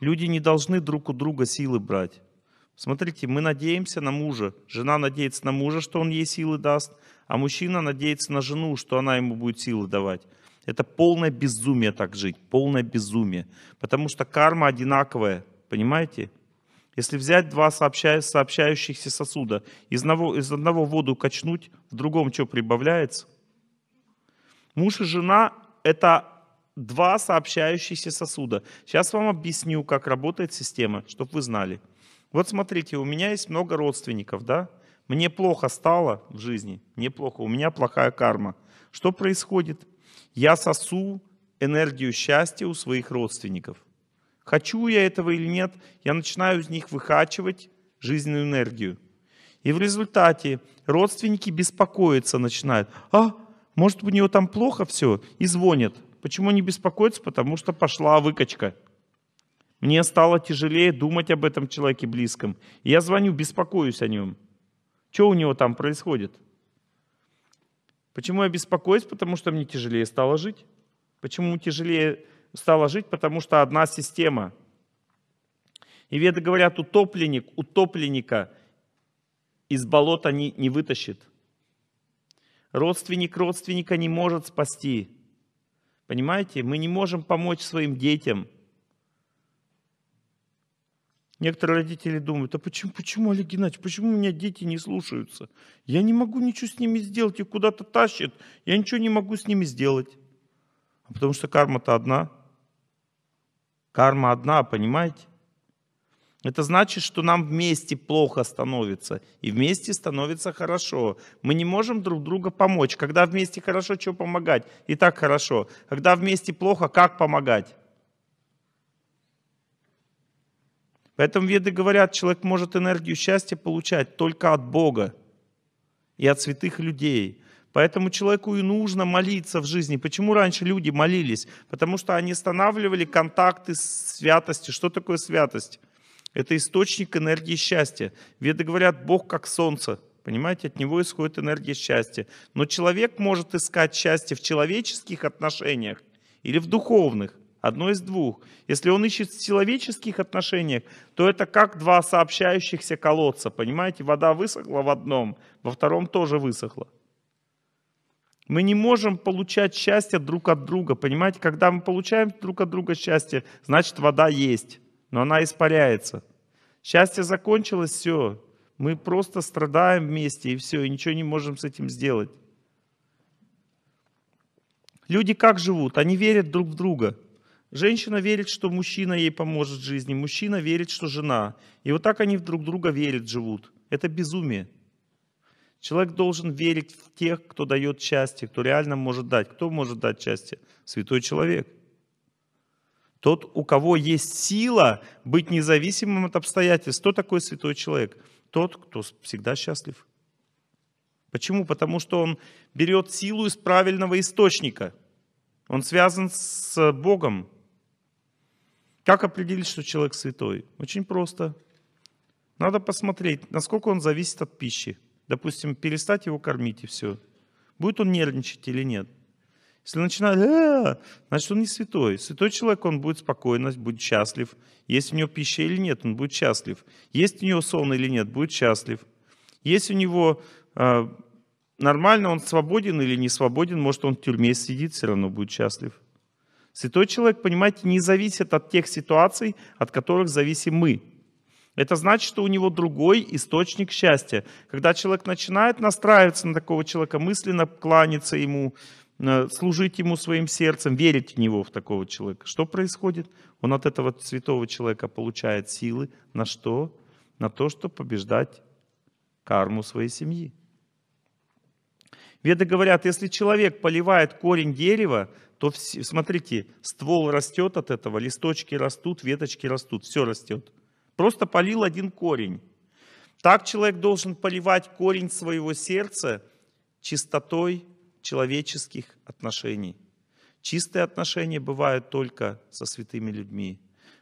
Люди не должны друг у друга силы брать. Смотрите, мы надеемся на мужа. Жена надеется на мужа, что он ей силы даст, а мужчина надеется на жену, что она ему будет силы давать. Это полное безумие так жить, полное безумие. Потому что карма одинаковая, понимаете? Если взять два сообщающихся сосуда, из одного, из одного воду качнуть, в другом что прибавляется? Муж и жена — это два сообщающихся сосуда. Сейчас вам объясню, как работает система, чтобы вы знали. Вот смотрите, у меня есть много родственников, да? Мне плохо стало в жизни, мне плохо, у меня плохая карма. Что происходит? Я сосу энергию счастья у своих родственников. Хочу я этого или нет, я начинаю из них выхачивать жизненную энергию. И в результате родственники беспокоиться начинают. А, может у него там плохо все? И звонят. Почему не беспокоиться? Потому что пошла выкачка. Мне стало тяжелее думать об этом человеке близком. Я звоню, беспокоюсь о нем. Что у него там происходит? Почему я беспокоюсь? Потому что мне тяжелее стало жить. Почему тяжелее стало жить? Потому что одна система. И веды говорят, утопленник, утопленника из болота не, не вытащит. Родственник родственника не может спасти. Понимаете, мы не можем помочь своим детям. Некоторые родители думают, а почему, почему, Олег Геннадьевич, почему у меня дети не слушаются? Я не могу ничего с ними сделать, их куда-то тащат, я ничего не могу с ними сделать. А потому что карма-то одна. Карма одна, понимаете? Это значит, что нам вместе плохо становится, и вместе становится хорошо. Мы не можем друг друга помочь. Когда вместе хорошо, что помогать? И так хорошо. Когда вместе плохо, как помогать? Поэтому веды говорят, человек может энергию счастья получать только от Бога и от святых людей. Поэтому человеку и нужно молиться в жизни. Почему раньше люди молились? Потому что они останавливали контакты с святостью. Что такое святость? Это источник энергии счастья. Веды говорят, Бог как солнце. Понимаете, от него исходит энергия счастья. Но человек может искать счастье в человеческих отношениях или в духовных. Одно из двух. Если он ищет в человеческих отношениях, то это как два сообщающихся колодца. Понимаете, вода высохла в одном, во втором тоже высохла. Мы не можем получать счастье друг от друга. Понимаете, когда мы получаем друг от друга счастье, значит вода есть но она испаряется. Счастье закончилось, все. Мы просто страдаем вместе, и все, и ничего не можем с этим сделать. Люди как живут? Они верят друг в друга. Женщина верит, что мужчина ей поможет в жизни, мужчина верит, что жена. И вот так они друг друга верят, живут. Это безумие. Человек должен верить в тех, кто дает счастье, кто реально может дать. Кто может дать счастье? Святой человек. Тот, у кого есть сила быть независимым от обстоятельств. Кто такой святой человек? Тот, кто всегда счастлив. Почему? Потому что он берет силу из правильного источника. Он связан с Богом. Как определить, что человек святой? Очень просто. Надо посмотреть, насколько он зависит от пищи. Допустим, перестать его кормить и все. Будет он нервничать или нет? Если начинает, а -а -а", значит, он не святой. Святой человек, он будет спокойно, будет счастлив. Есть у него пища или нет, он будет счастлив. Есть у него сон или нет, будет счастлив. Есть у него э, нормально, он свободен или не свободен, может, он в тюрьме сидит, все равно будет счастлив. Святой человек, понимаете, не зависит от тех ситуаций, от которых зависим мы. Это значит, что у него другой источник счастья. Когда человек начинает настраиваться на такого человека, мысленно кланяться ему, служить ему своим сердцем, верить в него, в такого человека. Что происходит? Он от этого святого человека получает силы на что? На то, чтобы побеждать карму своей семьи. Веды говорят, если человек поливает корень дерева, то, смотрите, ствол растет от этого, листочки растут, веточки растут, все растет. Просто полил один корень. Так человек должен поливать корень своего сердца чистотой человеческих отношений. Чистые отношения бывают только со святыми людьми.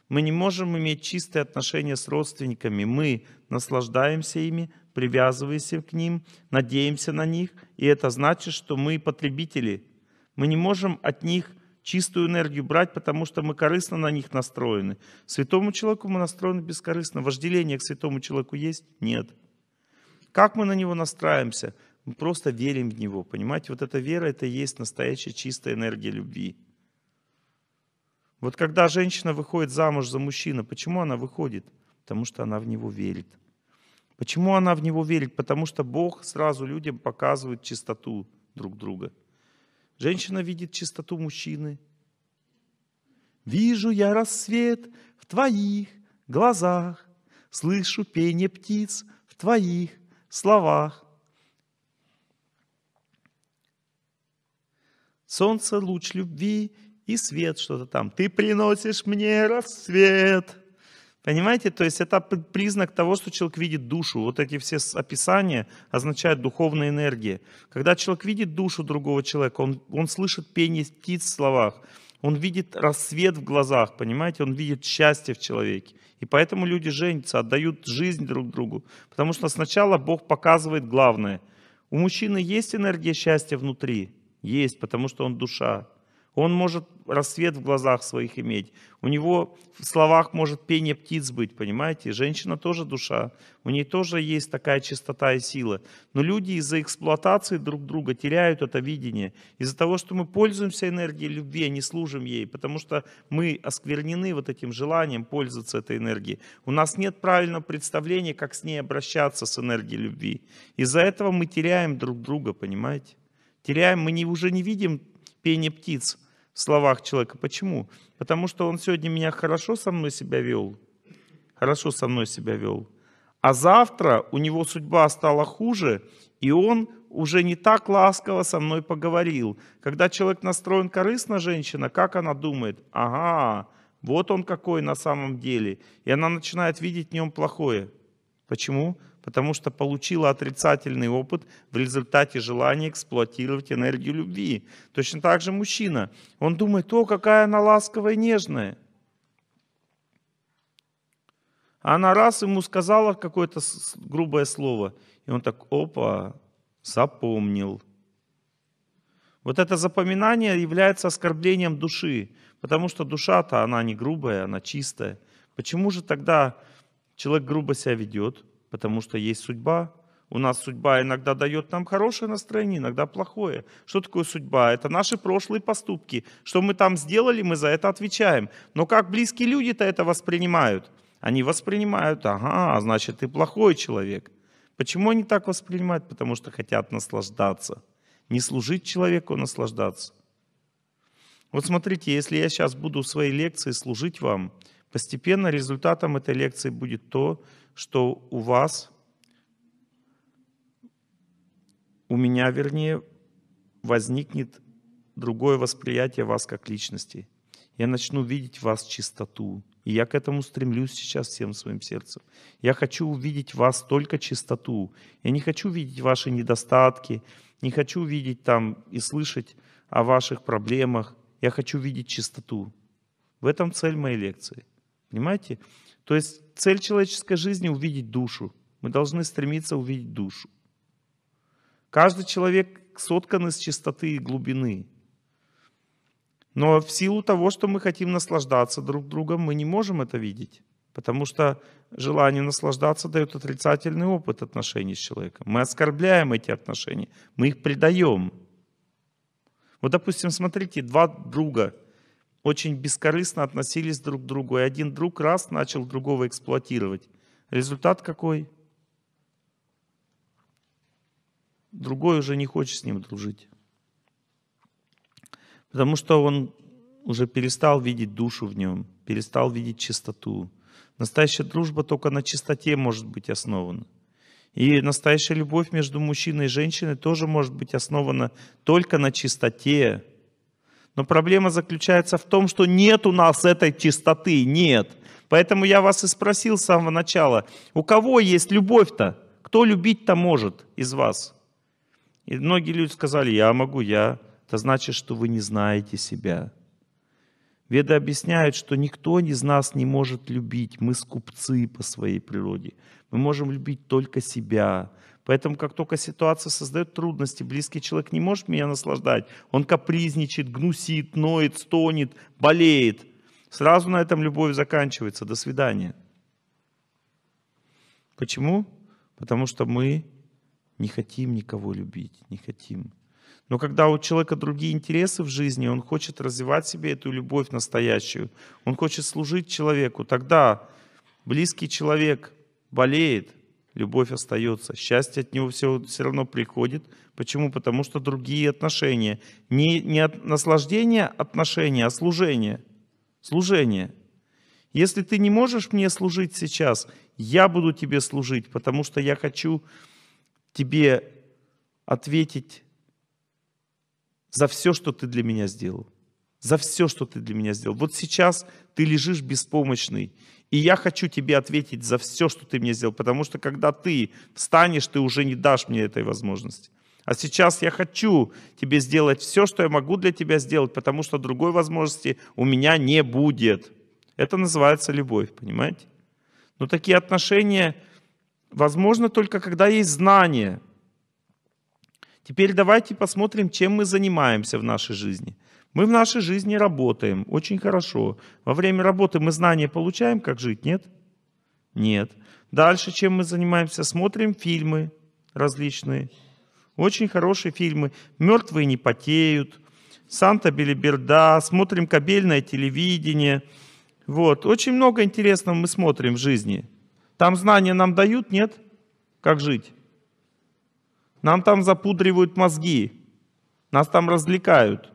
Мы не можем иметь чистые отношения с родственниками. Мы наслаждаемся ими, привязываемся к ним, надеемся на них. И это значит, что мы потребители. Мы не можем от них чистую энергию брать, потому что мы корыстно на них настроены. Святому человеку мы настроены бескорыстно. Вожделение к святому человеку есть? Нет. Как мы на него настраиваемся? Мы просто верим в Него, понимаете? Вот эта вера, это и есть настоящая чистая энергия любви. Вот когда женщина выходит замуж за мужчину, почему она выходит? Потому что она в него верит. Почему она в него верит? Потому что Бог сразу людям показывает чистоту друг друга. Женщина видит чистоту мужчины. «Вижу я рассвет в твоих глазах, слышу пение птиц в твоих словах. солнце — луч любви и свет, что-то там. Ты приносишь мне рассвет. Понимаете, то есть это признак того, что человек видит душу. Вот эти все описания означают духовные энергии. Когда человек видит душу другого человека, он, он слышит пение птиц в словах, он видит рассвет в глазах, понимаете, он видит счастье в человеке. И поэтому люди женятся, отдают жизнь друг другу. Потому что сначала Бог показывает главное. У мужчины есть энергия счастья внутри, есть, потому что он душа. Он может рассвет в глазах своих иметь. У него в словах может пение птиц быть, понимаете? Женщина тоже душа. У нее тоже есть такая чистота и сила. Но люди из-за эксплуатации друг друга теряют это видение. Из-за того, что мы пользуемся энергией любви, а не служим ей. Потому что мы осквернены вот этим желанием пользоваться этой энергией. У нас нет правильного представления, как с ней обращаться, с энергией любви. Из-за этого мы теряем друг друга, понимаете? Теряем, мы не, уже не видим пение птиц в словах человека. Почему? Потому что он сегодня меня хорошо со мной себя вел, хорошо со мной себя вел, а завтра у него судьба стала хуже, и он уже не так ласково со мной поговорил. Когда человек настроен корыстно, женщина, как она думает? Ага, вот он какой на самом деле. И она начинает видеть в нем плохое. Почему? потому что получила отрицательный опыт в результате желания эксплуатировать энергию любви. Точно так же мужчина. Он думает, о, какая она ласковая и нежная. А она раз ему сказала какое-то грубое слово, и он так, опа, запомнил. Вот это запоминание является оскорблением души, потому что душа-то, она не грубая, она чистая. Почему же тогда человек грубо себя ведет? потому что есть судьба. У нас судьба иногда дает нам хорошее настроение, иногда плохое. Что такое судьба? Это наши прошлые поступки. Что мы там сделали, мы за это отвечаем. Но как близкие люди-то это воспринимают? Они воспринимают, ага, а значит, ты плохой человек. Почему они так воспринимают? Потому что хотят наслаждаться. Не служить человеку, а наслаждаться. Вот смотрите, если я сейчас буду в своей лекции служить вам, Постепенно результатом этой лекции будет то, что у вас, у меня вернее, возникнет другое восприятие вас как личности. Я начну видеть вас чистоту. И я к этому стремлюсь сейчас всем своим сердцем. Я хочу увидеть вас только чистоту. Я не хочу видеть ваши недостатки, не хочу видеть там и слышать о ваших проблемах. Я хочу видеть чистоту. В этом цель моей лекции. Понимаете? То есть цель человеческой жизни – увидеть душу. Мы должны стремиться увидеть душу. Каждый человек соткан из чистоты и глубины. Но в силу того, что мы хотим наслаждаться друг другом, мы не можем это видеть. Потому что желание наслаждаться дает отрицательный опыт отношений с человеком. Мы оскорбляем эти отношения, мы их предаем. Вот, допустим, смотрите, два друга – очень бескорыстно относились друг к другу. И один друг раз начал другого эксплуатировать. Результат какой? Другой уже не хочет с ним дружить. Потому что он уже перестал видеть душу в нем, перестал видеть чистоту. Настоящая дружба только на чистоте может быть основана. И настоящая любовь между мужчиной и женщиной тоже может быть основана только на чистоте, но проблема заключается в том, что нет у нас этой чистоты, нет. Поэтому я вас и спросил с самого начала, у кого есть любовь-то? Кто любить-то может из вас? И многие люди сказали, я могу, я. Это значит, что вы не знаете себя. Веды объясняют, что никто из нас не может любить, мы скупцы по своей природе. Мы можем любить только себя. Поэтому, как только ситуация создает трудности, близкий человек не может меня наслаждать. Он капризничает, гнусит, ноет, стонет, болеет. Сразу на этом любовь заканчивается. До свидания. Почему? Потому что мы не хотим никого любить, не хотим. Но когда у человека другие интересы в жизни, он хочет развивать себе эту любовь настоящую, он хочет служить человеку, тогда близкий человек болеет, любовь остается, счастье от него все, все равно приходит. Почему? Потому что другие отношения. Не, не от, наслаждение отношения, а служение. Служение. Если ты не можешь мне служить сейчас, я буду тебе служить, потому что я хочу тебе ответить за все, что ты для меня сделал. За все, что ты для меня сделал. Вот сейчас ты лежишь беспомощный, и я хочу тебе ответить за все, что ты мне сделал, потому что когда ты встанешь, ты уже не дашь мне этой возможности. А сейчас я хочу тебе сделать все, что я могу для тебя сделать, потому что другой возможности у меня не будет. Это называется любовь, понимаете? Но такие отношения возможно только когда есть знание – Теперь давайте посмотрим, чем мы занимаемся в нашей жизни. Мы в нашей жизни работаем очень хорошо. Во время работы мы знания получаем, как жить, нет? Нет. Дальше чем мы занимаемся? Смотрим фильмы различные. Очень хорошие фильмы. «Мертвые не потеют», «Санта Белиберда», смотрим кабельное телевидение. Вот. Очень много интересного мы смотрим в жизни. Там знания нам дают, нет? Как жить? Нам там запудривают мозги, нас там развлекают.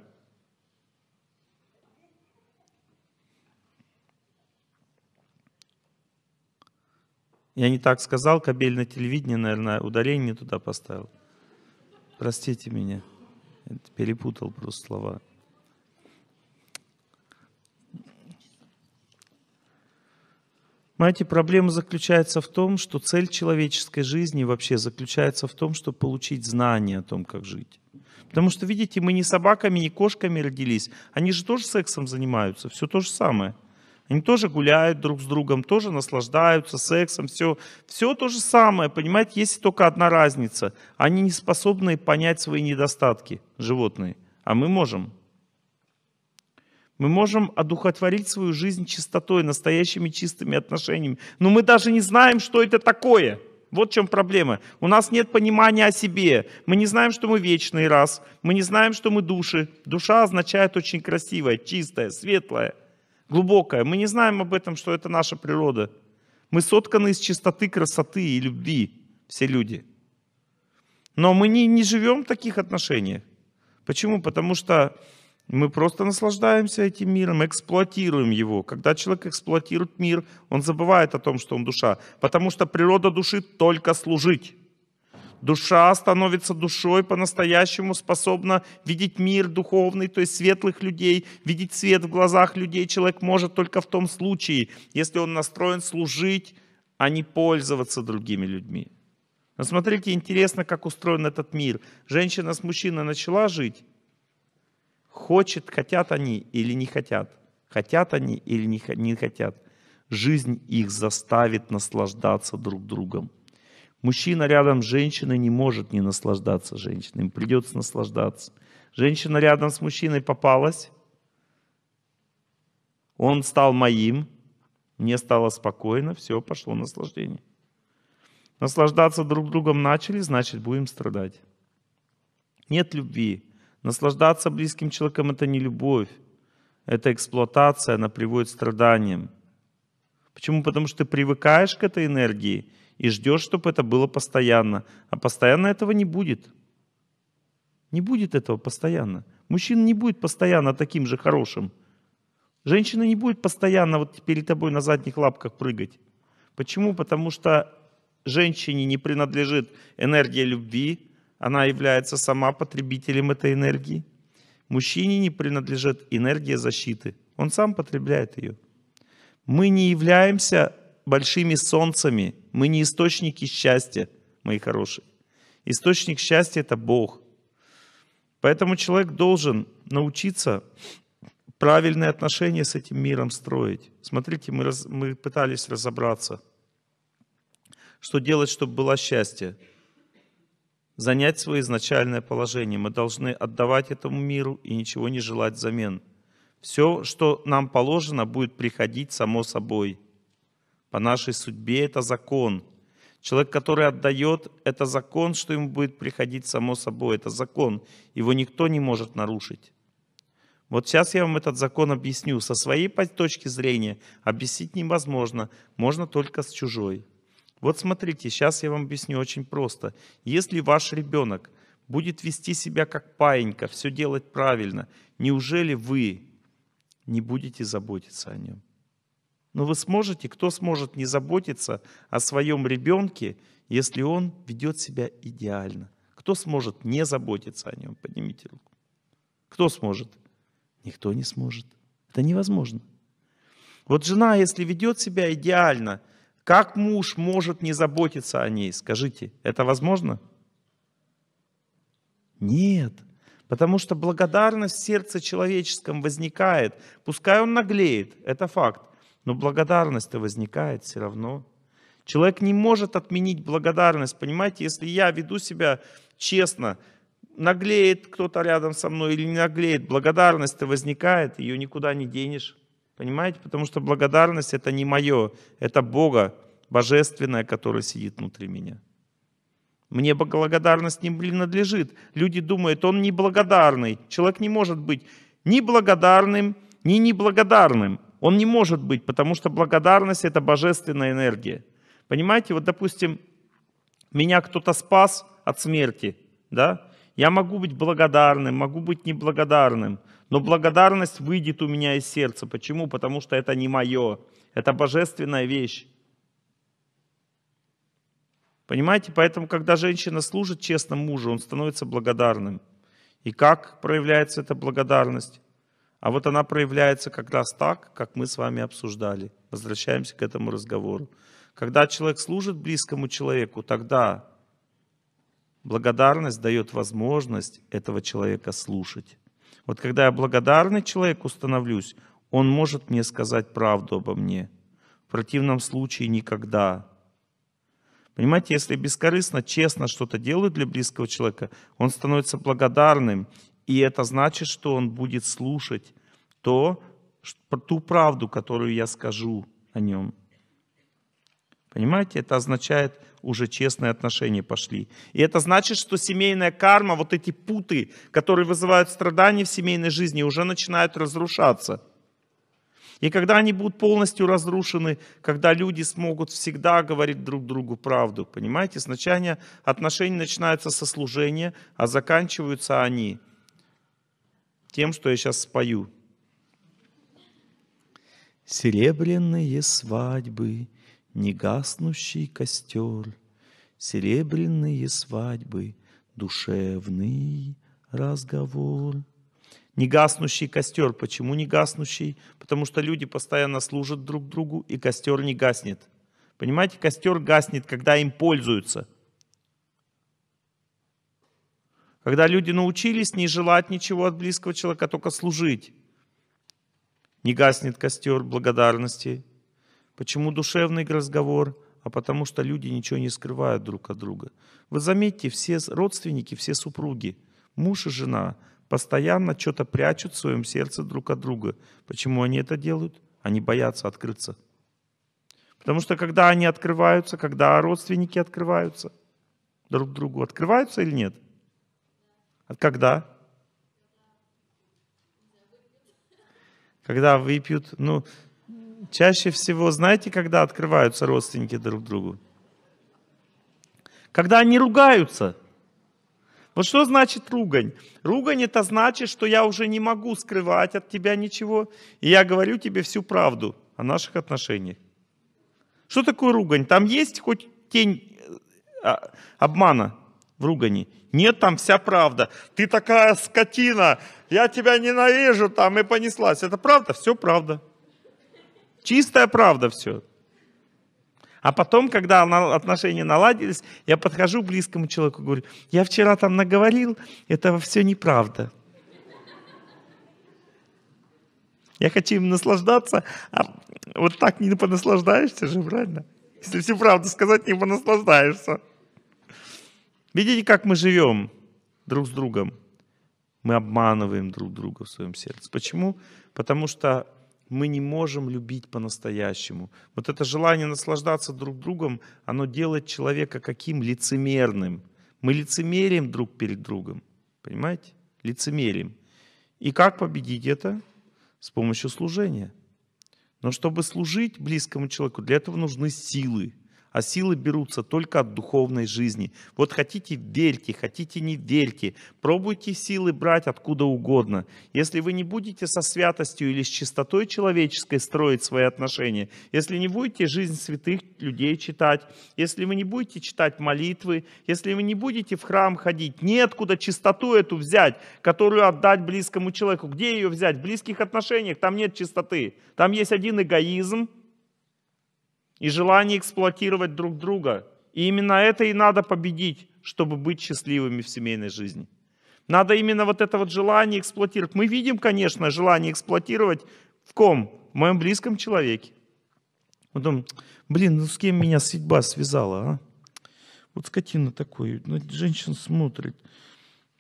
Я не так сказал, кабель на телевидение, наверное, ударение туда поставил. Простите меня, перепутал просто слова. Понимаете, проблема заключается в том, что цель человеческой жизни вообще заключается в том, чтобы получить знание о том, как жить. Потому что, видите, мы не собаками, не кошками родились. Они же тоже сексом занимаются, все то же самое. Они тоже гуляют друг с другом, тоже наслаждаются сексом, все, все то же самое, понимаете, есть только одна разница. Они не способны понять свои недостатки, животные, а мы можем. Мы можем одухотворить свою жизнь чистотой, настоящими чистыми отношениями. Но мы даже не знаем, что это такое. Вот в чем проблема. У нас нет понимания о себе. Мы не знаем, что мы вечный раз. Мы не знаем, что мы души. Душа означает очень красивая, чистая, светлая, глубокая. Мы не знаем об этом, что это наша природа. Мы сотканы из чистоты, красоты и любви, все люди. Но мы не, не живем в таких отношениях. Почему? Потому что мы просто наслаждаемся этим миром, эксплуатируем его. Когда человек эксплуатирует мир, он забывает о том, что он душа. Потому что природа души только служить. Душа становится душой, по-настоящему способна видеть мир духовный, то есть светлых людей, видеть свет в глазах людей. Человек может только в том случае, если он настроен служить, а не пользоваться другими людьми. Но смотрите, интересно, как устроен этот мир. Женщина с мужчиной начала жить, Хочет, хотят они или не хотят. Хотят они или не, не хотят. Жизнь их заставит наслаждаться друг другом. Мужчина рядом с женщиной не может не наслаждаться женщиной. Им придется наслаждаться. Женщина рядом с мужчиной попалась. Он стал моим. Мне стало спокойно. Все, пошло наслаждение. Наслаждаться друг другом начали, значит, будем страдать. Нет любви. Наслаждаться близким человеком – это не любовь, это эксплуатация, она приводит к страданиям. Почему? Потому что ты привыкаешь к этой энергии и ждешь, чтобы это было постоянно. А постоянно этого не будет. Не будет этого постоянно. Мужчина не будет постоянно таким же хорошим. Женщина не будет постоянно вот перед тобой на задних лапках прыгать. Почему? Потому что женщине не принадлежит энергия любви, она является сама потребителем этой энергии. Мужчине не принадлежит энергия защиты. Он сам потребляет ее. Мы не являемся большими солнцами. Мы не источники счастья, мои хорошие. Источник счастья – это Бог. Поэтому человек должен научиться правильные отношения с этим миром строить. Смотрите, мы, раз, мы пытались разобраться, что делать, чтобы было счастье занять свое изначальное положение. Мы должны отдавать этому миру и ничего не желать взамен. Все, что нам положено, будет приходить само собой. По нашей судьбе это закон. Человек, который отдает, это закон, что ему будет приходить само собой. Это закон. Его никто не может нарушить. Вот сейчас я вам этот закон объясню. Со своей точки зрения объяснить невозможно. Можно только с чужой. Вот смотрите, сейчас я вам объясню очень просто. Если ваш ребенок будет вести себя как паинька, все делать правильно, неужели вы не будете заботиться о нем? Но ну, вы сможете, кто сможет не заботиться о своем ребенке, если он ведет себя идеально? Кто сможет не заботиться о нем? Поднимите руку. Кто сможет? Никто не сможет. Это невозможно. Вот жена, если ведет себя идеально – как муж может не заботиться о ней? Скажите, это возможно? Нет. Потому что благодарность в сердце человеческом возникает. Пускай он наглеет, это факт. Но благодарность-то возникает все равно. Человек не может отменить благодарность. Понимаете, если я веду себя честно, наглеет кто-то рядом со мной или не наглеет, благодарность-то возникает, ее никуда не денешь. Понимаете? Потому что благодарность — это не мое, это Бога, божественное, которое сидит внутри меня. Мне благодарность не принадлежит. Люди думают, он неблагодарный. Человек не может быть ни благодарным, ни неблагодарным. Он не может быть, потому что благодарность — это божественная энергия. Понимаете, вот, допустим, меня кто-то спас от смерти, да? Я могу быть благодарным, могу быть неблагодарным, но благодарность выйдет у меня из сердца. Почему? Потому что это не мое. Это божественная вещь. Понимаете, поэтому, когда женщина служит честно мужу, он становится благодарным. И как проявляется эта благодарность? А вот она проявляется как раз так, как мы с вами обсуждали. Возвращаемся к этому разговору. Когда человек служит близкому человеку, тогда благодарность дает возможность этого человека слушать. Вот когда я благодарный человек установлюсь, он может мне сказать правду обо мне. В противном случае никогда. Понимаете, если бескорыстно, честно что-то делают для близкого человека, он становится благодарным. И это значит, что он будет слушать то, ту правду, которую я скажу о нем. Понимаете, это означает, уже честные отношения пошли. И это значит, что семейная карма, вот эти путы, которые вызывают страдания в семейной жизни, уже начинают разрушаться. И когда они будут полностью разрушены, когда люди смогут всегда говорить друг другу правду, понимаете, сначала отношения начинаются со служения, а заканчиваются они тем, что я сейчас спою. Серебряные свадьбы негаснущий костер, Серебряные свадьбы, душевный разговор. Негаснущий костер. Почему негаснущий? Потому что люди постоянно служат друг другу, и костер не гаснет. Понимаете, костер гаснет, когда им пользуются. Когда люди научились не желать ничего от близкого человека, только служить. Не гаснет костер благодарности, Почему душевный разговор? А потому что люди ничего не скрывают друг от друга. Вы заметьте, все родственники, все супруги, муж и жена постоянно что-то прячут в своем сердце друг от друга. Почему они это делают? Они боятся открыться. Потому что когда они открываются, когда родственники открываются друг другу, открываются или нет? Когда? Когда выпьют, ну, Чаще всего, знаете, когда открываются родственники друг другу? Когда они ругаются. Вот что значит ругань? Ругань это значит, что я уже не могу скрывать от тебя ничего, и я говорю тебе всю правду о наших отношениях. Что такое ругань? Там есть хоть тень э, а, обмана в ругани? Нет, там вся правда. Ты такая скотина, я тебя ненавижу, там и понеслась. Это правда? Все правда. Чистая правда все. А потом, когда отношения наладились, я подхожу к близкому человеку и говорю, я вчера там наговорил, это все неправда. Я хочу им наслаждаться, а вот так не понаслаждаешься же, правильно? Если всю правду сказать, не понаслаждаешься. Видите, как мы живем друг с другом? Мы обманываем друг друга в своем сердце. Почему? Потому что мы не можем любить по-настоящему. Вот это желание наслаждаться друг другом, оно делает человека каким лицемерным. Мы лицемерим друг перед другом, понимаете? Лицемерим. И как победить это? С помощью служения. Но чтобы служить близкому человеку, для этого нужны силы а силы берутся только от духовной жизни. Вот хотите верьте, хотите не верьте, пробуйте силы брать откуда угодно. Если вы не будете со святостью или с чистотой человеческой строить свои отношения, если не будете жизнь святых людей читать, если вы не будете читать молитвы, если вы не будете в храм ходить, неоткуда чистоту эту взять, которую отдать близкому человеку. Где ее взять? В близких отношениях там нет чистоты. Там есть один эгоизм, и желание эксплуатировать друг друга. И именно это и надо победить, чтобы быть счастливыми в семейной жизни. Надо именно вот это вот желание эксплуатировать. Мы видим, конечно, желание эксплуатировать в ком? В моем близком человеке. Мы думаем, блин, ну с кем меня судьба связала, а? Вот скотина такой, на ну, женщин смотрит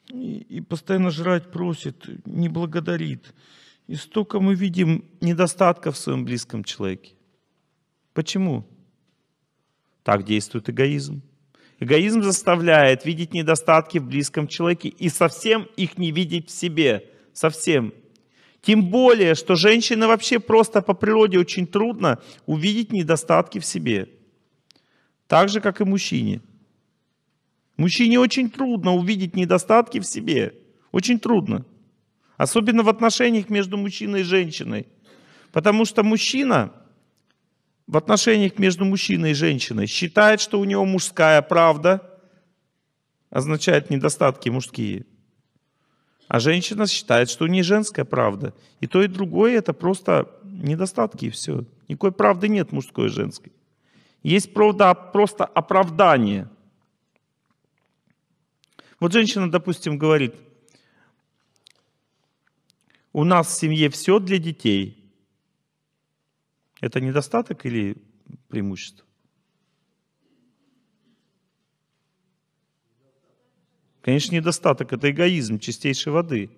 и, и постоянно жрать просит, не благодарит. И столько мы видим недостатков в своем близком человеке. Почему? Так действует эгоизм. Эгоизм заставляет видеть недостатки в близком человеке и совсем их не видеть в себе. Совсем. Тем более, что женщина вообще просто по природе очень трудно увидеть недостатки в себе. Так же, как и мужчине. Мужчине очень трудно увидеть недостатки в себе. Очень трудно. Особенно в отношениях между мужчиной и женщиной. Потому что мужчина в отношениях между мужчиной и женщиной считает, что у него мужская правда, означает недостатки мужские. А женщина считает, что у нее женская правда. И то, и другое это просто недостатки и все. Никакой правды нет мужской и женской. Есть правда просто оправдание. Вот женщина, допустим, говорит, у нас в семье все для детей – это недостаток или преимущество? Конечно, недостаток – это эгоизм чистейшей воды.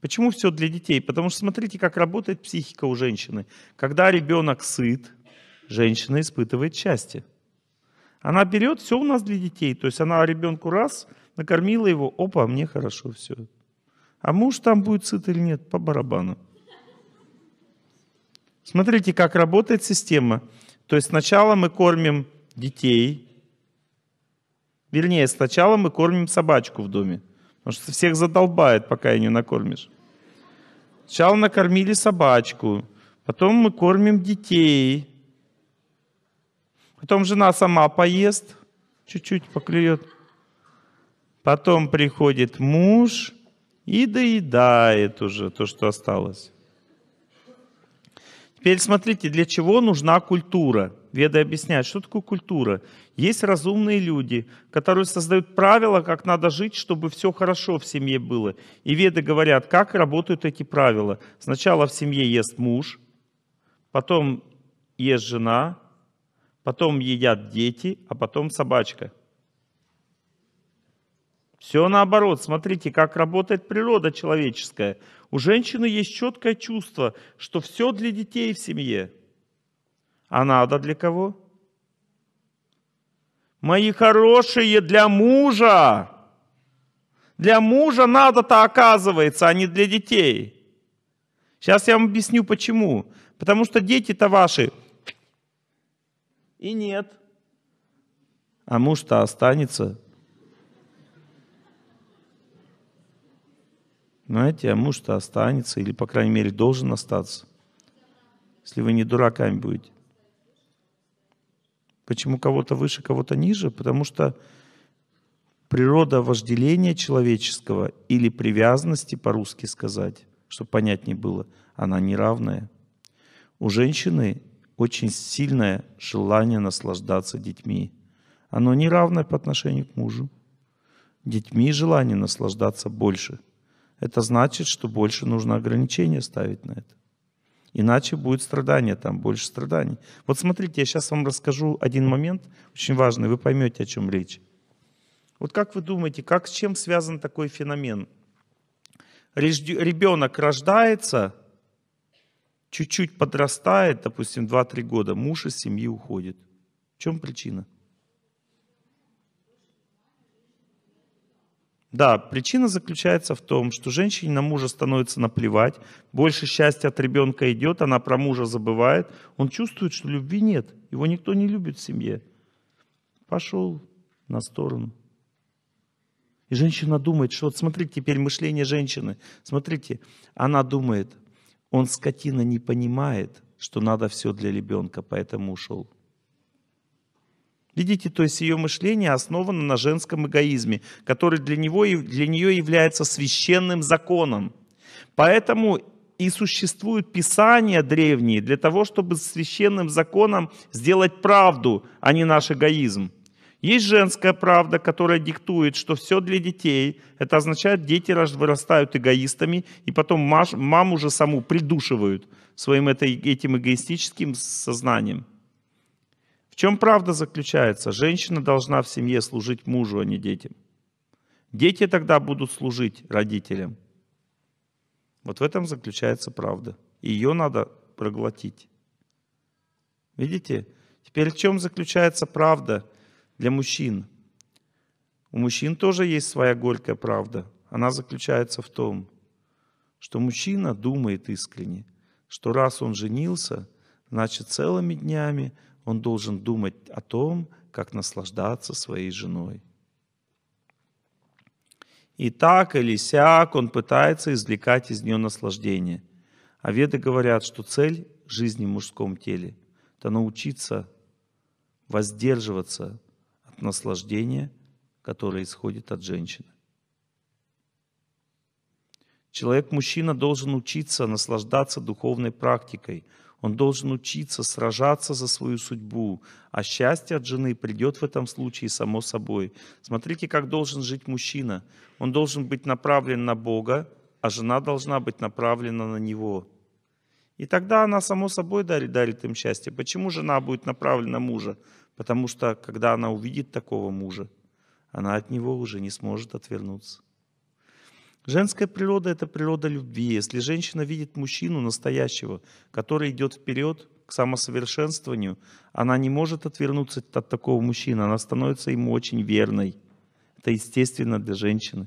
Почему все для детей? Потому что смотрите, как работает психика у женщины. Когда ребенок сыт, женщина испытывает счастье. Она берет все у нас для детей. То есть она ребенку раз, накормила его, опа, мне хорошо все. А муж там будет сыт или нет, по барабану. Смотрите, как работает система. То есть сначала мы кормим детей, вернее, сначала мы кормим собачку в доме, потому что всех задолбает, пока ее не накормишь. Сначала накормили собачку, потом мы кормим детей, потом жена сама поест, чуть-чуть поклюет, потом приходит муж и доедает уже то, что осталось. Теперь смотрите, для чего нужна культура. Веды объясняют, что такое культура. Есть разумные люди, которые создают правила, как надо жить, чтобы все хорошо в семье было. И веды говорят, как работают эти правила. Сначала в семье ест муж, потом ест жена, потом едят дети, а потом собачка – все наоборот, смотрите, как работает природа человеческая. У женщины есть четкое чувство, что все для детей в семье. А надо для кого? Мои хорошие, для мужа. Для мужа надо-то оказывается, а не для детей. Сейчас я вам объясню почему. Потому что дети-то ваши. И нет. А муж-то останется. Знаете, а муж-то останется, или, по крайней мере, должен остаться, если вы не дураками будете. Почему кого-то выше, кого-то ниже? Потому что природа вожделения человеческого или привязанности, по-русски сказать, чтобы понятнее было, она неравная. У женщины очень сильное желание наслаждаться детьми. Оно неравное по отношению к мужу. Детьми желание наслаждаться больше – это значит, что больше нужно ограничения ставить на это. Иначе будет страдание там, больше страданий. Вот смотрите, я сейчас вам расскажу один момент, очень важный, вы поймете, о чем речь. Вот как вы думаете, как, с чем связан такой феномен? Ребенок рождается, чуть-чуть подрастает, допустим, 2-3 года, муж из семьи уходит. В чем причина? Да, причина заключается в том, что женщине на мужа становится наплевать, больше счастья от ребенка идет, она про мужа забывает, он чувствует, что любви нет, его никто не любит в семье. Пошел на сторону. И женщина думает, что вот смотрите теперь мышление женщины, смотрите, она думает, он скотина не понимает, что надо все для ребенка, поэтому ушел. Видите, то есть ее мышление основано на женском эгоизме, который для, него, для нее является священным законом. Поэтому и существуют писания древние для того, чтобы священным законом сделать правду, а не наш эгоизм. Есть женская правда, которая диктует, что все для детей. Это означает, дети вырастают эгоистами, и потом маму же саму придушивают своим этим эгоистическим сознанием. В чем правда заключается? Женщина должна в семье служить мужу, а не детям. Дети тогда будут служить родителям. Вот в этом заключается правда. Ее надо проглотить. Видите? Теперь в чем заключается правда для мужчин? У мужчин тоже есть своя горькая правда. Она заключается в том, что мужчина думает искренне, что раз он женился, значит целыми днями он должен думать о том, как наслаждаться своей женой. И так или сяк он пытается извлекать из нее наслаждение. А веды говорят, что цель жизни в мужском теле – это научиться воздерживаться от наслаждения, которое исходит от женщины. Человек-мужчина должен учиться наслаждаться духовной практикой – он должен учиться сражаться за свою судьбу, а счастье от жены придет в этом случае само собой. Смотрите, как должен жить мужчина. Он должен быть направлен на Бога, а жена должна быть направлена на него. И тогда она само собой дарит, дарит им счастье. Почему жена будет направлена на мужа? Потому что, когда она увидит такого мужа, она от него уже не сможет отвернуться. Женская природа – это природа любви. Если женщина видит мужчину настоящего, который идет вперед к самосовершенствованию, она не может отвернуться от такого мужчины, она становится ему очень верной. Это естественно для женщины.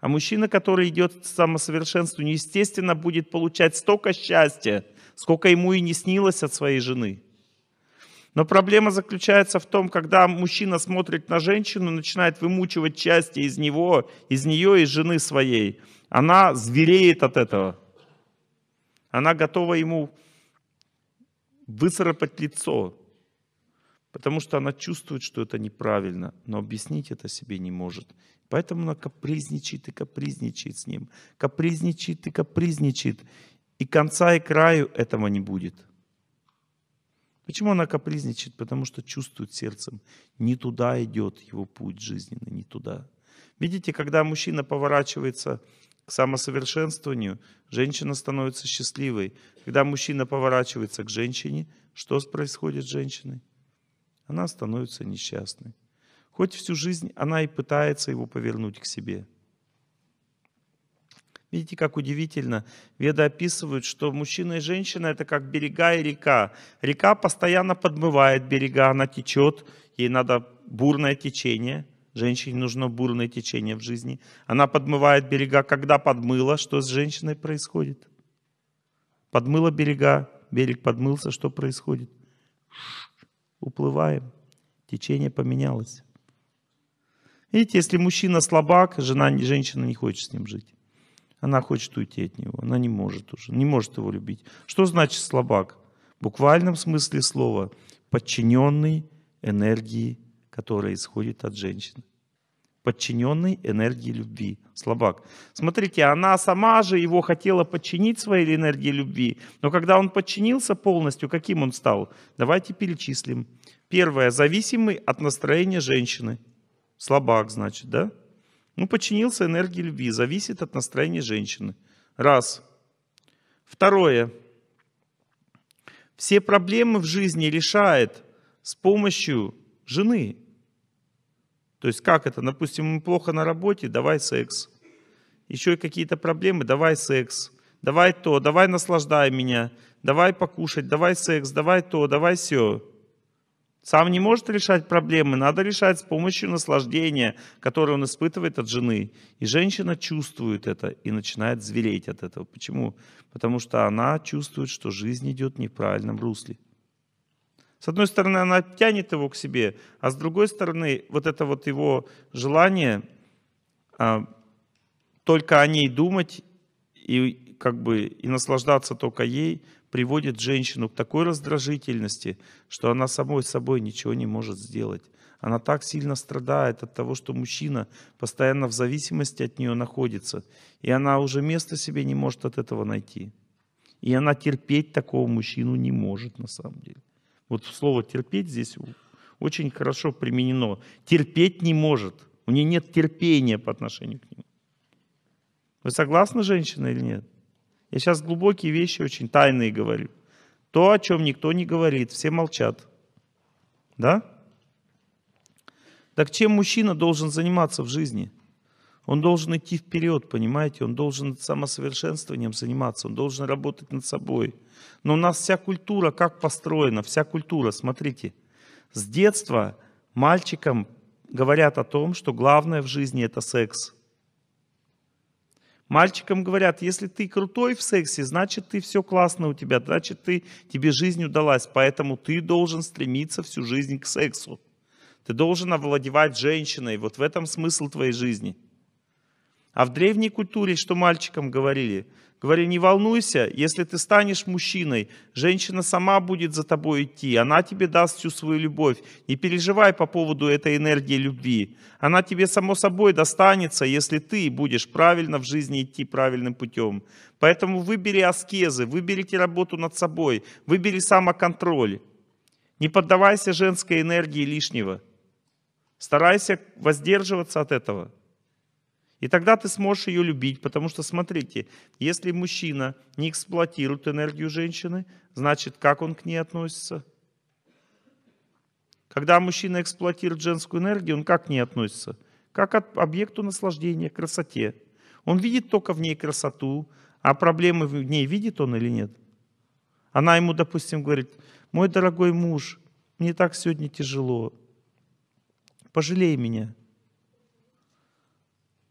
А мужчина, который идет к самосовершенствованию, естественно, будет получать столько счастья, сколько ему и не снилось от своей жены – но проблема заключается в том, когда мужчина смотрит на женщину, начинает вымучивать части из него, из нее, из жены своей. Она звереет от этого. Она готова ему выцарапать лицо, потому что она чувствует, что это неправильно, но объяснить это себе не может. Поэтому она капризничает и капризничает с ним, капризничает и капризничает, и конца и краю этого не будет. Почему она капризничает? Потому что чувствует сердцем, не туда идет его путь жизненный, не туда. Видите, когда мужчина поворачивается к самосовершенствованию, женщина становится счастливой. Когда мужчина поворачивается к женщине, что происходит с женщиной? Она становится несчастной. Хоть всю жизнь она и пытается его повернуть к себе – Видите, как удивительно. Веды описывают, что мужчина и женщина – это как берега и река. Река постоянно подмывает берега, она течет, ей надо бурное течение. Женщине нужно бурное течение в жизни. Она подмывает берега. Когда подмыла, что с женщиной происходит? Подмыла берега, берег подмылся, что происходит? Уплываем. Течение поменялось. Видите, если мужчина слабак, жена, женщина не хочет с ним жить. Она хочет уйти от него, она не может уже, не может его любить. Что значит слабак? В буквальном смысле слова подчиненный энергии, которая исходит от женщины. Подчиненный энергии любви. Слабак. Смотрите, она сама же его хотела подчинить своей энергии любви. Но когда он подчинился полностью, каким он стал? Давайте перечислим. Первое. Зависимый от настроения женщины. Слабак, значит, да? Ну, подчинился энергии любви, зависит от настроения женщины. Раз. Второе. Все проблемы в жизни решает с помощью жены. То есть как это? Допустим, ему плохо на работе, давай секс. Еще и какие-то проблемы, давай секс. Давай то, давай наслаждай меня, давай покушать, давай секс, давай то, давай все. Сам не может решать проблемы, надо решать с помощью наслаждения, которое он испытывает от жены. И женщина чувствует это и начинает звереть от этого. Почему? Потому что она чувствует, что жизнь идет не в правильном русле. С одной стороны, она тянет его к себе, а с другой стороны, вот это вот его желание а, только о ней думать и как бы и наслаждаться только ей, приводит женщину к такой раздражительности, что она самой собой ничего не может сделать. Она так сильно страдает от того, что мужчина постоянно в зависимости от нее находится, и она уже места себе не может от этого найти. И она терпеть такого мужчину не может на самом деле. Вот слово терпеть здесь очень хорошо применено. Терпеть не может. У нее нет терпения по отношению к нему. Вы согласны, женщина, или нет? Я сейчас глубокие вещи, очень тайные говорю. То, о чем никто не говорит, все молчат. Да? Так чем мужчина должен заниматься в жизни? Он должен идти вперед, понимаете? Он должен самосовершенствованием заниматься, он должен работать над собой. Но у нас вся культура как построена? Вся культура, смотрите. С детства мальчикам говорят о том, что главное в жизни это секс. Мальчикам говорят, если ты крутой в сексе, значит ты все классно у тебя, значит ты, тебе жизнь удалась, поэтому ты должен стремиться всю жизнь к сексу. Ты должен овладевать женщиной, вот в этом смысл твоей жизни – а в древней культуре, что мальчикам говорили? Говорили, не волнуйся, если ты станешь мужчиной, женщина сама будет за тобой идти, она тебе даст всю свою любовь. Не переживай по поводу этой энергии любви. Она тебе само собой достанется, если ты будешь правильно в жизни идти правильным путем. Поэтому выбери аскезы, выберите работу над собой, выбери самоконтроль. Не поддавайся женской энергии лишнего. Старайся воздерживаться от этого. И тогда ты сможешь ее любить, потому что, смотрите, если мужчина не эксплуатирует энергию женщины, значит, как он к ней относится? Когда мужчина эксплуатирует женскую энергию, он как к ней относится? Как к объекту наслаждения, красоте. Он видит только в ней красоту, а проблемы в ней видит он или нет? Она ему, допустим, говорит, мой дорогой муж, мне так сегодня тяжело, пожалей меня.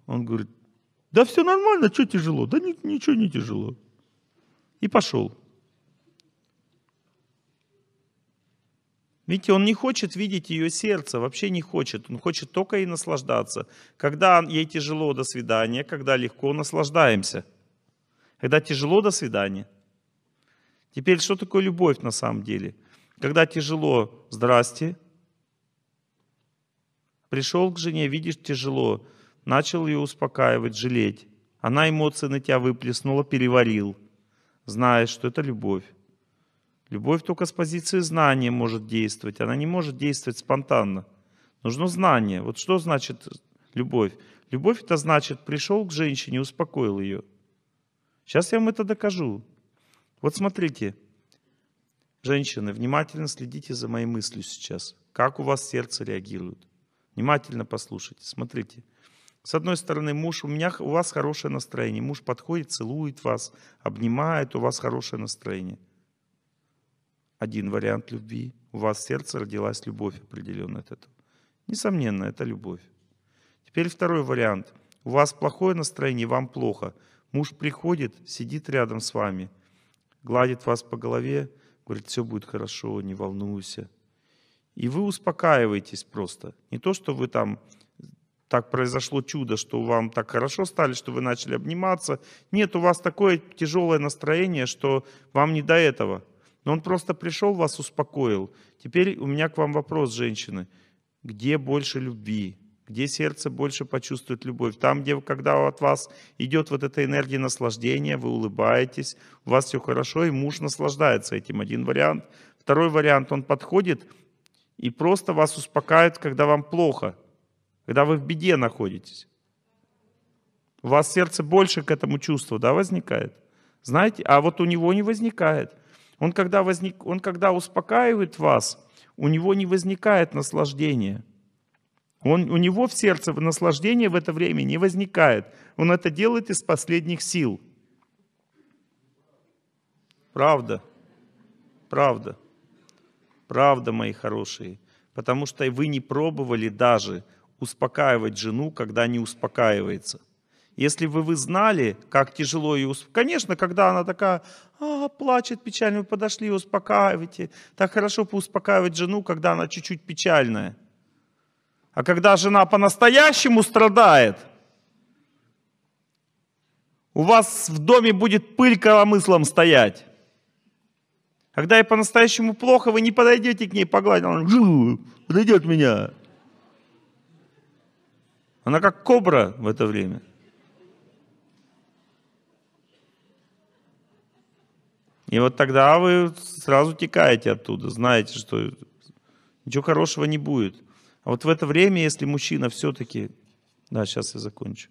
Он говорит, да все нормально, что тяжело? Да ни, ничего не тяжело. И пошел. Видите, он не хочет видеть ее сердце, вообще не хочет. Он хочет только и наслаждаться. Когда ей тяжело, до свидания. Когда легко, наслаждаемся. Когда тяжело, до свидания. Теперь, что такое любовь на самом деле? Когда тяжело, здрасте. Пришел к жене, видишь, тяжело начал ее успокаивать, жалеть. Она эмоции на тебя выплеснула, переварил, зная, что это любовь. Любовь только с позиции знания может действовать. Она не может действовать спонтанно. Нужно знание. Вот что значит любовь? Любовь это значит, пришел к женщине, успокоил ее. Сейчас я вам это докажу. Вот смотрите, женщины, внимательно следите за моей мыслью сейчас. Как у вас сердце реагирует? Внимательно послушайте, смотрите. С одной стороны, муж, у меня, у вас хорошее настроение. Муж подходит, целует вас, обнимает, у вас хорошее настроение. Один вариант любви. У вас в сердце родилась любовь определенная от этого. Несомненно, это любовь. Теперь второй вариант. У вас плохое настроение, вам плохо. Муж приходит, сидит рядом с вами, гладит вас по голове, говорит, все будет хорошо, не волнуйся. И вы успокаиваетесь просто. Не то, что вы там так произошло чудо, что вам так хорошо стали, что вы начали обниматься. Нет, у вас такое тяжелое настроение, что вам не до этого. Но он просто пришел, вас успокоил. Теперь у меня к вам вопрос, женщины. Где больше любви? Где сердце больше почувствует любовь? Там, где, когда от вас идет вот эта энергия наслаждения, вы улыбаетесь, у вас все хорошо, и муж наслаждается этим. Один вариант. Второй вариант, он подходит и просто вас успокаивает, когда вам плохо – когда вы в беде находитесь. У вас сердце больше к этому чувству, да, возникает? Знаете, а вот у него не возникает. Он когда, возник, он когда успокаивает вас, у него не возникает наслаждения. Он, у него в сердце наслаждение в это время не возникает. Он это делает из последних сил. Правда. Правда. Правда, мои хорошие. Потому что вы не пробовали даже успокаивать жену, когда не успокаивается. Если бы вы знали, как тяжело ее усп... Конечно, когда она такая, а, плачет печально, вы подошли, успокаивайте. Так хорошо успокаивать жену, когда она чуть-чуть печальная. А когда жена по-настоящему страдает, у вас в доме будет пыль коромыслом стоять. Когда ей по-настоящему плохо, вы не подойдете к ней погладить, она подойдет меня. Она как кобра в это время. И вот тогда вы сразу текаете оттуда, знаете, что ничего хорошего не будет. А вот в это время, если мужчина все-таки... Да, сейчас я закончу.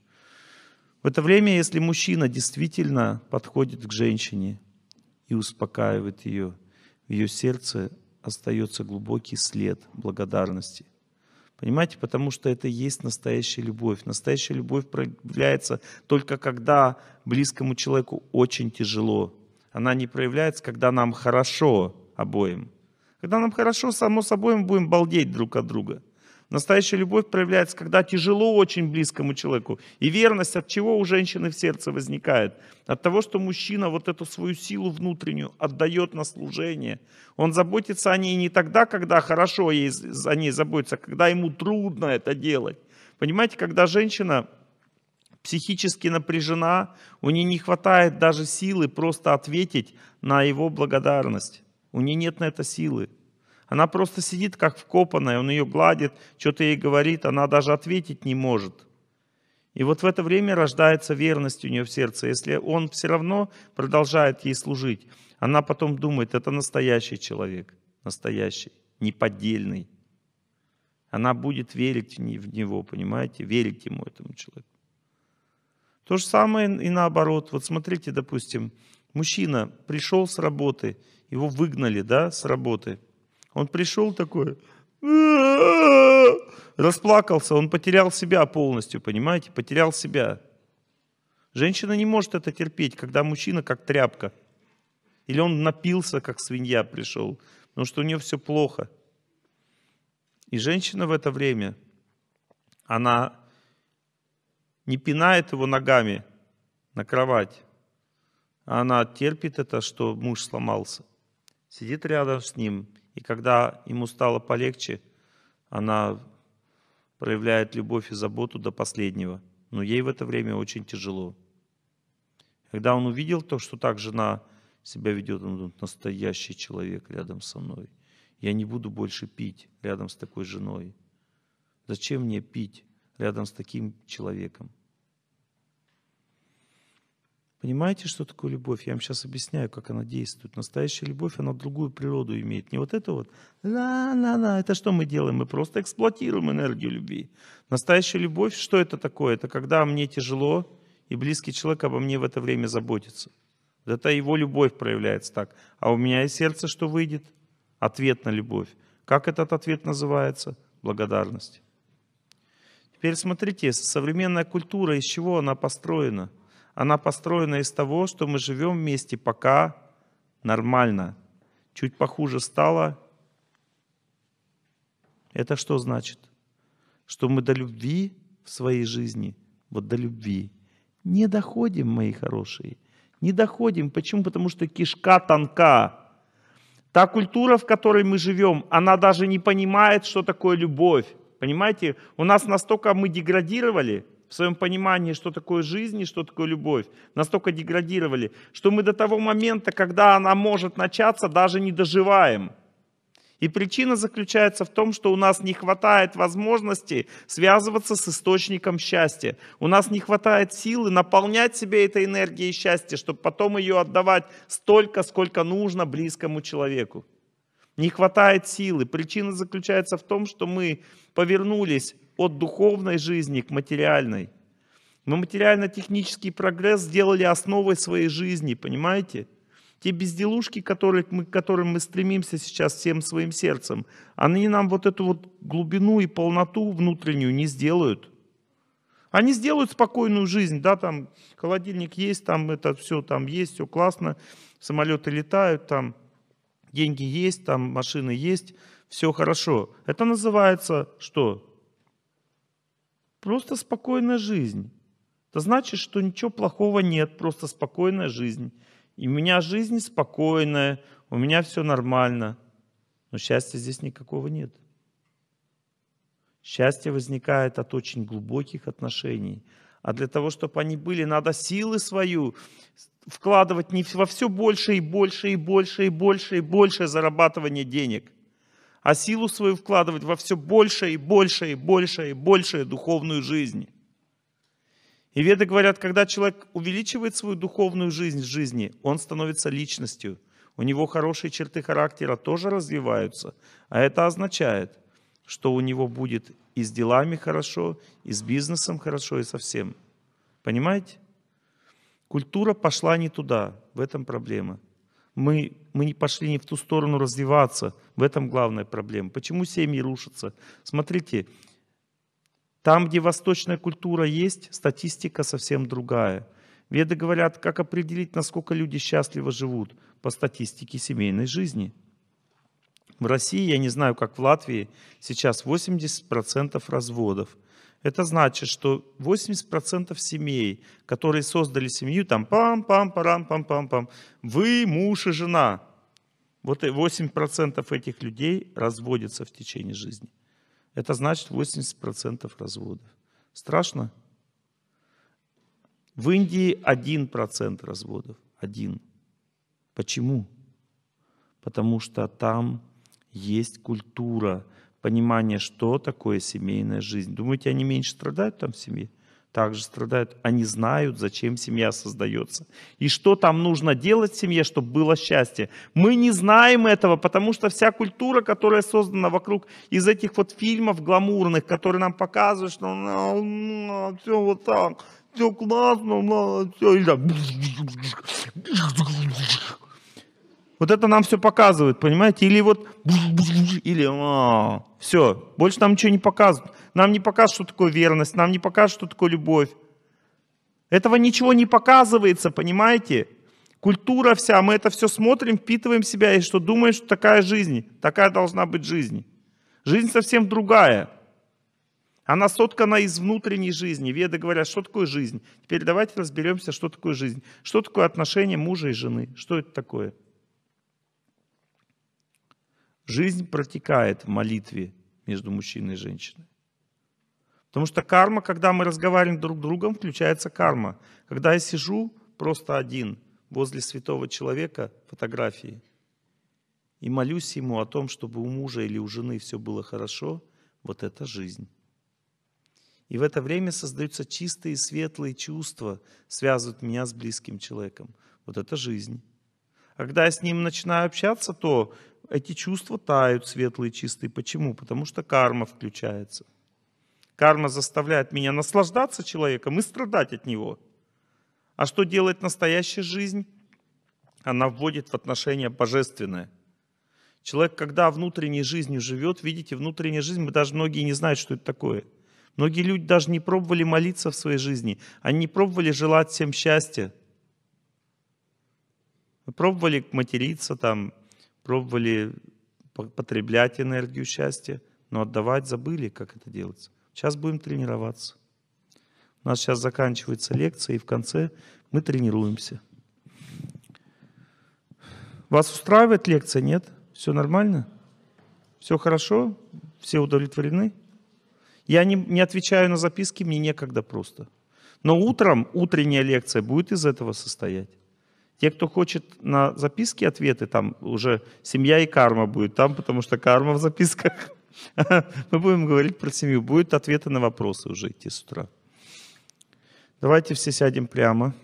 В это время, если мужчина действительно подходит к женщине и успокаивает ее, в ее сердце остается глубокий след благодарности – Понимаете, потому что это и есть настоящая любовь. Настоящая любовь проявляется только когда близкому человеку очень тяжело. Она не проявляется, когда нам хорошо обоим. Когда нам хорошо, само собой мы будем балдеть друг от друга. Настоящая любовь проявляется, когда тяжело очень близкому человеку. И верность от чего у женщины в сердце возникает? От того, что мужчина вот эту свою силу внутреннюю отдает на служение. Он заботится о ней не тогда, когда хорошо ей, о ней заботится, а когда ему трудно это делать. Понимаете, когда женщина психически напряжена, у нее не хватает даже силы просто ответить на его благодарность. У нее нет на это силы. Она просто сидит как вкопанная, он ее гладит, что-то ей говорит, она даже ответить не может. И вот в это время рождается верность у нее в сердце. Если он все равно продолжает ей служить, она потом думает, это настоящий человек, настоящий, неподдельный. Она будет верить в него, понимаете, верить ему, этому человеку. То же самое и наоборот. Вот смотрите, допустим, мужчина пришел с работы, его выгнали, да, с работы – он пришел такой, расплакался, он потерял себя полностью, понимаете, потерял себя. Женщина не может это терпеть, когда мужчина как тряпка. Или он напился, как свинья пришел, потому что у нее все плохо. И женщина в это время, она не пинает его ногами на кровать, а она терпит это, что муж сломался. Сидит рядом с ним и когда ему стало полегче, она проявляет любовь и заботу до последнего. Но ей в это время очень тяжело. Когда он увидел то, что так жена себя ведет, он думает, настоящий человек рядом со мной. Я не буду больше пить рядом с такой женой. Зачем мне пить рядом с таким человеком? Понимаете, что такое любовь? Я вам сейчас объясняю, как она действует. Настоящая любовь, она другую природу имеет. Не вот это вот, на, на, на, это что мы делаем? Мы просто эксплуатируем энергию любви. Настоящая любовь, что это такое? Это когда мне тяжело, и близкий человек обо мне в это время заботится. Вот это его любовь проявляется так. А у меня и сердце, что выйдет? Ответ на любовь. Как этот ответ называется? Благодарность. Теперь смотрите, современная культура, из чего она построена – она построена из того, что мы живем вместе пока нормально. Чуть похуже стало. Это что значит? Что мы до любви в своей жизни, вот до любви, не доходим, мои хорошие. Не доходим. Почему? Потому что кишка тонка. Та культура, в которой мы живем, она даже не понимает, что такое любовь. Понимаете, у нас настолько мы деградировали – в своем понимании, что такое жизнь и что такое любовь, настолько деградировали, что мы до того момента, когда она может начаться, даже не доживаем. И причина заключается в том, что у нас не хватает возможности связываться с источником счастья. У нас не хватает силы наполнять себя этой энергией счастья, чтобы потом ее отдавать столько, сколько нужно близкому человеку. Не хватает силы. Причина заключается в том, что мы повернулись от духовной жизни к материальной. Мы материально-технический прогресс сделали основой своей жизни, понимаете? Те безделушки, которые мы, к которым мы стремимся сейчас всем своим сердцем, они нам вот эту вот глубину и полноту внутреннюю не сделают. Они сделают спокойную жизнь, да, там холодильник есть, там это все, там есть, все классно, самолеты летают, там деньги есть, там машины есть, все хорошо. Это называется что? Просто спокойная жизнь. Это значит, что ничего плохого нет, просто спокойная жизнь. И у меня жизнь спокойная, у меня все нормально. Но счастья здесь никакого нет. Счастье возникает от очень глубоких отношений. А для того, чтобы они были, надо силы свою вкладывать не во все больше и больше и больше и больше и больше зарабатывание денег – а силу свою вкладывать во все больше и больше и больше и больше духовную жизнь. И веды говорят, когда человек увеличивает свою духовную жизнь в жизни, он становится личностью. У него хорошие черты характера тоже развиваются. А это означает, что у него будет и с делами хорошо, и с бизнесом хорошо, и со всем. Понимаете? Культура пошла не туда, в этом проблема мы, мы не пошли не в ту сторону развиваться. В этом главная проблема. Почему семьи рушатся? Смотрите, там, где восточная культура есть, статистика совсем другая. Веды говорят, как определить, насколько люди счастливо живут по статистике семейной жизни. В России, я не знаю, как в Латвии, сейчас 80% разводов – это значит, что 80% семей, которые создали семью, там пам-пам-парам-пам-пам-пам, вы муж и жена. Вот 8% этих людей разводятся в течение жизни. Это значит 80% разводов. Страшно? В Индии 1% разводов. Один. Почему? Потому что там есть культура, понимание, что такое семейная жизнь. Думаете, они меньше страдают там в семье? Также страдают. Они знают, зачем семья создается. И что там нужно делать в семье, чтобы было счастье. Мы не знаем этого, потому что вся культура, которая создана вокруг из этих вот фильмов гламурных, которые нам показывают, что все вот так, все классно, все, и так. Вот это нам все показывает, понимаете? Или вот, или а, все, больше нам ничего не показывают. Нам не показывают, что такое верность, нам не показывают, что такое любовь. Этого ничего не показывается, понимаете? Культура вся, мы это все смотрим, впитываем себя, и что думаем, что такая жизнь, такая должна быть жизнь. Жизнь совсем другая. Она соткана из внутренней жизни. Веды говорят, что такое жизнь. Теперь давайте разберемся, что такое жизнь. Что такое отношения мужа и жены. Что это такое? Жизнь протекает в молитве между мужчиной и женщиной. Потому что карма, когда мы разговариваем друг с другом, включается карма. Когда я сижу просто один возле святого человека, фотографии, и молюсь ему о том, чтобы у мужа или у жены все было хорошо, вот это жизнь. И в это время создаются чистые, светлые чувства, связывают меня с близким человеком. Вот это жизнь. А когда я с ним начинаю общаться, то эти чувства тают, светлые, чистые. Почему? Потому что карма включается. Карма заставляет меня наслаждаться человеком и страдать от него. А что делает настоящая жизнь? Она вводит в отношения божественное. Человек, когда внутренней жизнью живет, видите, внутренняя жизнь, мы даже многие не знают, что это такое. Многие люди даже не пробовали молиться в своей жизни. Они не пробовали желать всем счастья. Пробовали материться там, пробовали потреблять энергию счастья, но отдавать забыли, как это делается. Сейчас будем тренироваться. У нас сейчас заканчивается лекция, и в конце мы тренируемся. Вас устраивает лекция, нет? Все нормально? Все хорошо? Все удовлетворены? Я не, не отвечаю на записки, мне некогда просто. Но утром утренняя лекция будет из этого состоять. Те, кто хочет на записки ответы, там уже семья и карма будет там, потому что карма в записках. Мы будем говорить про семью. Будут ответы на вопросы уже идти с утра. Давайте все сядем прямо.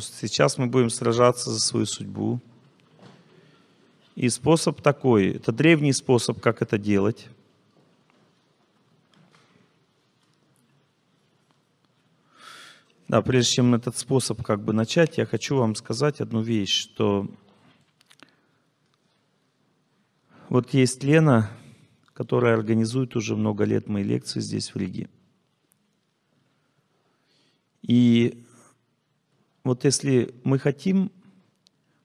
Сейчас мы будем сражаться за свою судьбу. И способ такой, это древний способ, как это делать. Да, прежде чем этот способ как бы начать, я хочу вам сказать одну вещь, что вот есть Лена, которая организует уже много лет мои лекции здесь в Риге. И вот если мы хотим,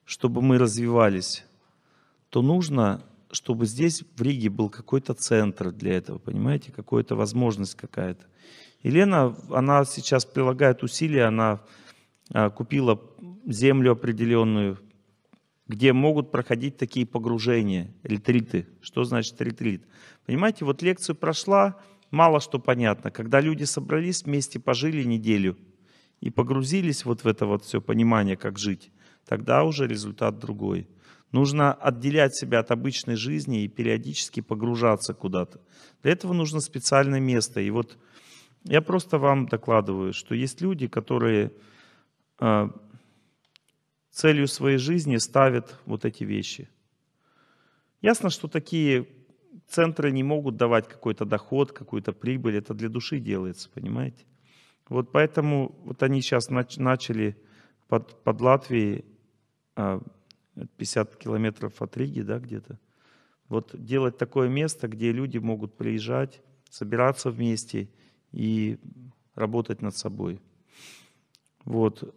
чтобы мы развивались, то нужно, чтобы здесь в Риге был какой-то центр для этого, понимаете, какая-то возможность какая-то. Елена, она сейчас прилагает усилия, она а, купила землю определенную, где могут проходить такие погружения, ретриты. Что значит ретрит? Понимаете, вот лекцию прошла, мало что понятно. Когда люди собрались вместе, пожили неделю и погрузились вот в это вот все понимание, как жить, тогда уже результат другой. Нужно отделять себя от обычной жизни и периодически погружаться куда-то. Для этого нужно специальное место. И вот я просто вам докладываю, что есть люди, которые э, целью своей жизни ставят вот эти вещи. Ясно, что такие центры не могут давать какой-то доход, какую-то прибыль. Это для души делается, понимаете? Вот поэтому вот они сейчас начали под, под Латвией 50 э, километров от Риги, да, где-то. Вот делать такое место, где люди могут приезжать, собираться вместе и работать над собой. Вот.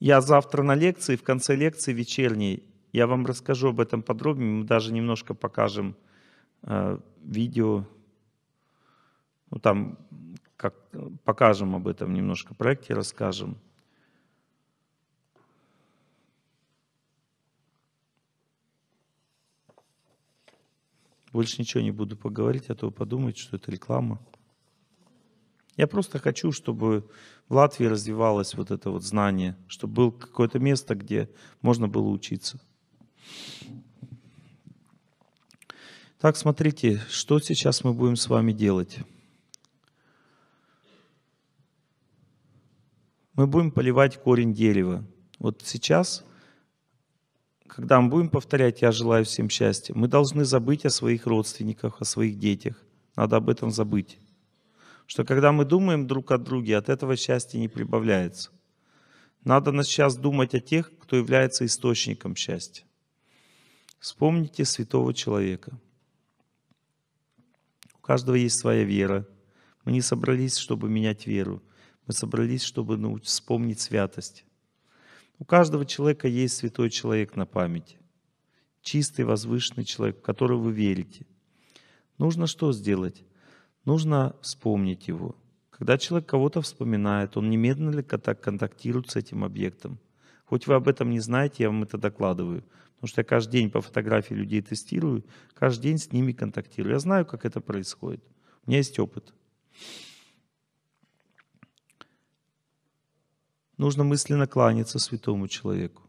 Я завтра на лекции, в конце лекции вечерней, я вам расскажу об этом подробнее, мы даже немножко покажем э, видео, ну там как, покажем об этом немножко проекте, расскажем. Больше ничего не буду поговорить, а то подумают, что это реклама. Я просто хочу, чтобы в Латвии развивалось вот это вот знание, чтобы было какое-то место, где можно было учиться. Так, смотрите, что сейчас мы будем с вами делать. Мы будем поливать корень дерева. Вот сейчас когда мы будем повторять «я желаю всем счастья», мы должны забыть о своих родственниках, о своих детях. Надо об этом забыть. Что когда мы думаем друг о друге, от этого счастья не прибавляется. Надо нас сейчас думать о тех, кто является источником счастья. Вспомните святого человека. У каждого есть своя вера. Мы не собрались, чтобы менять веру. Мы собрались, чтобы вспомнить святость. У каждого человека есть святой человек на памяти. Чистый, возвышенный человек, в которого вы верите. Нужно что сделать? Нужно вспомнить его. Когда человек кого-то вспоминает, он немедленно контактирует с этим объектом. Хоть вы об этом не знаете, я вам это докладываю. Потому что я каждый день по фотографии людей тестирую, каждый день с ними контактирую. Я знаю, как это происходит. У меня есть опыт. Нужно мысленно кланяться святому человеку.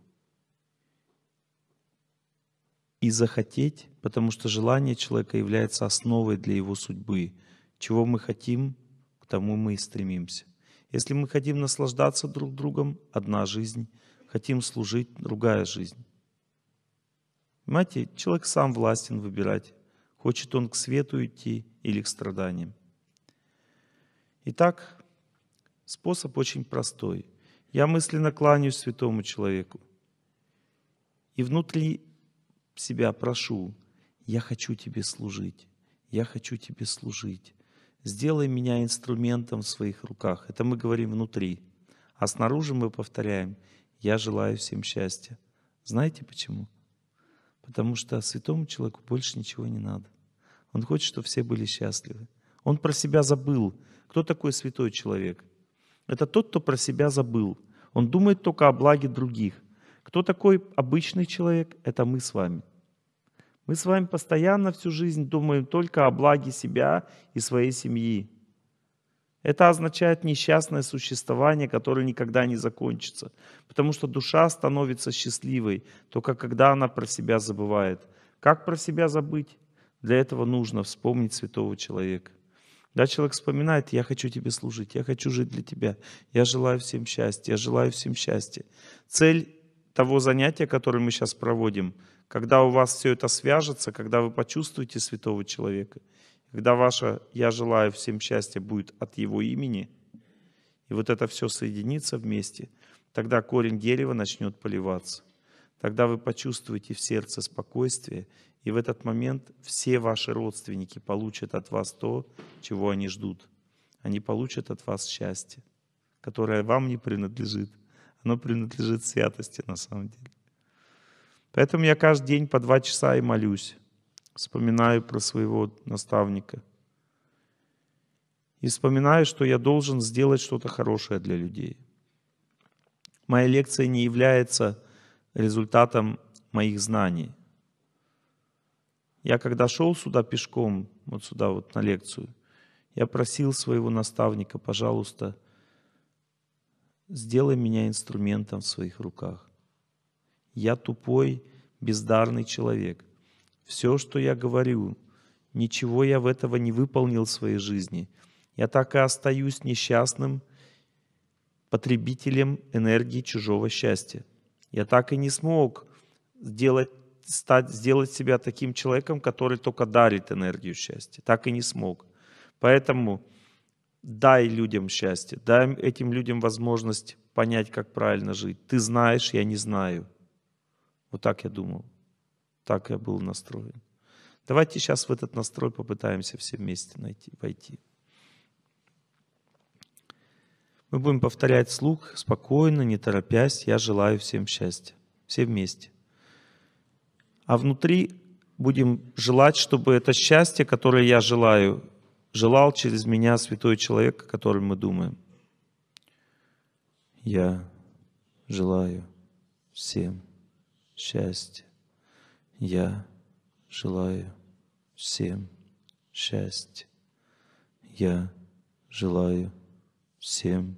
И захотеть, потому что желание человека является основой для его судьбы. Чего мы хотим, к тому мы и стремимся. Если мы хотим наслаждаться друг другом, одна жизнь. Хотим служить, другая жизнь. Понимаете, человек сам властен выбирать, хочет он к свету идти или к страданиям. Итак, способ очень простой. Я мысленно кланяюсь святому человеку. И внутри себя прошу, я хочу тебе служить, я хочу тебе служить. Сделай меня инструментом в своих руках. Это мы говорим внутри. А снаружи мы повторяем, я желаю всем счастья. Знаете почему? Потому что святому человеку больше ничего не надо. Он хочет, чтобы все были счастливы. Он про себя забыл. Кто такой святой человек? Это тот, кто про себя забыл. Он думает только о благе других. Кто такой обычный человек? Это мы с вами. Мы с вами постоянно всю жизнь думаем только о благе себя и своей семьи. Это означает несчастное существование, которое никогда не закончится. Потому что душа становится счастливой только когда она про себя забывает. Как про себя забыть? Для этого нужно вспомнить святого человека. Да, человек вспоминает, я хочу тебе служить, я хочу жить для тебя, я желаю всем счастья, я желаю всем счастья. Цель того занятия, которое мы сейчас проводим, когда у вас все это свяжется, когда вы почувствуете святого человека, когда ваше «я желаю всем счастья» будет от его имени, и вот это все соединится вместе, тогда корень дерева начнет поливаться. Тогда вы почувствуете в сердце спокойствие, и в этот момент все ваши родственники получат от вас то, чего они ждут. Они получат от вас счастье, которое вам не принадлежит. Оно принадлежит святости на самом деле. Поэтому я каждый день по два часа и молюсь. Вспоминаю про своего наставника. И вспоминаю, что я должен сделать что-то хорошее для людей. Моя лекция не является результатом моих знаний. Я когда шел сюда пешком, вот сюда вот на лекцию, я просил своего наставника, пожалуйста, сделай меня инструментом в своих руках. Я тупой, бездарный человек. Все, что я говорю, ничего я в этого не выполнил в своей жизни. Я так и остаюсь несчастным потребителем энергии чужого счастья. Я так и не смог сделать, стать, сделать себя таким человеком, который только дарит энергию счастья. Так и не смог. Поэтому дай людям счастье, дай этим людям возможность понять, как правильно жить. Ты знаешь, я не знаю. Вот так я думал. Так я был настроен. Давайте сейчас в этот настрой попытаемся все вместе найти, войти. Мы будем повторять слух, спокойно, не торопясь. Я желаю всем счастья. Все вместе. А внутри будем желать, чтобы это счастье, которое я желаю, желал через меня святой человек, о котором мы думаем. Я желаю всем счастья. Я желаю всем счастья. Я желаю всем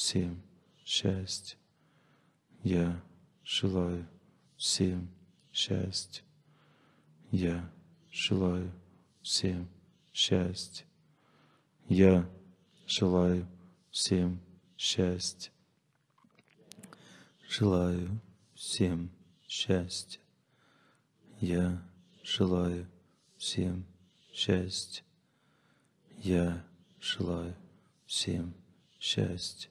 всем счастье Я желаю всем счастье Я желаю всем счастье Я желаю всем счастье Желаю всем счастье Я желаю всем счастье Я желаю всем счастье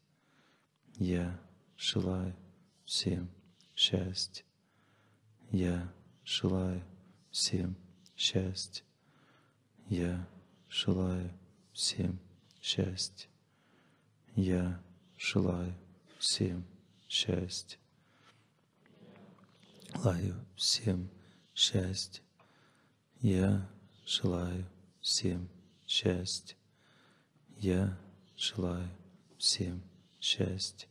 Я желаю всем счастья. Я желаю всем счастья. Я желаю всем счастья. Я желаю всем счастья. Желаю всем счастья. Я желаю всем счастья. Я желаю всем счастья.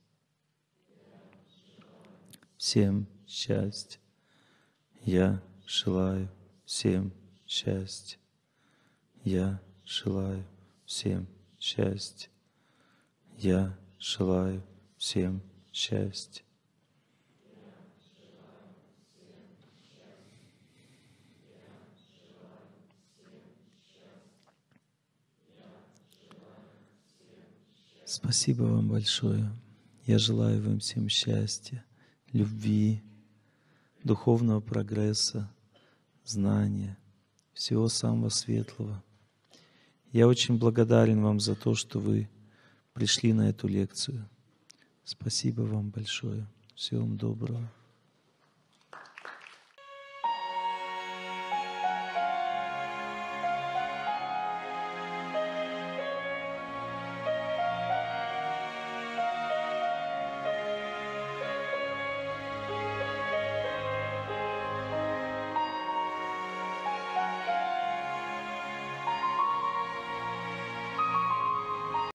всем счастье Я желаю всем счастье Я желаю всем счастье Я желаю всем счастье. Спасибо вам большое. Я желаю вам всем счастья любви, духовного прогресса, знания, всего самого светлого. Я очень благодарен вам за то, что вы пришли на эту лекцию. Спасибо вам большое. Всего вам доброго.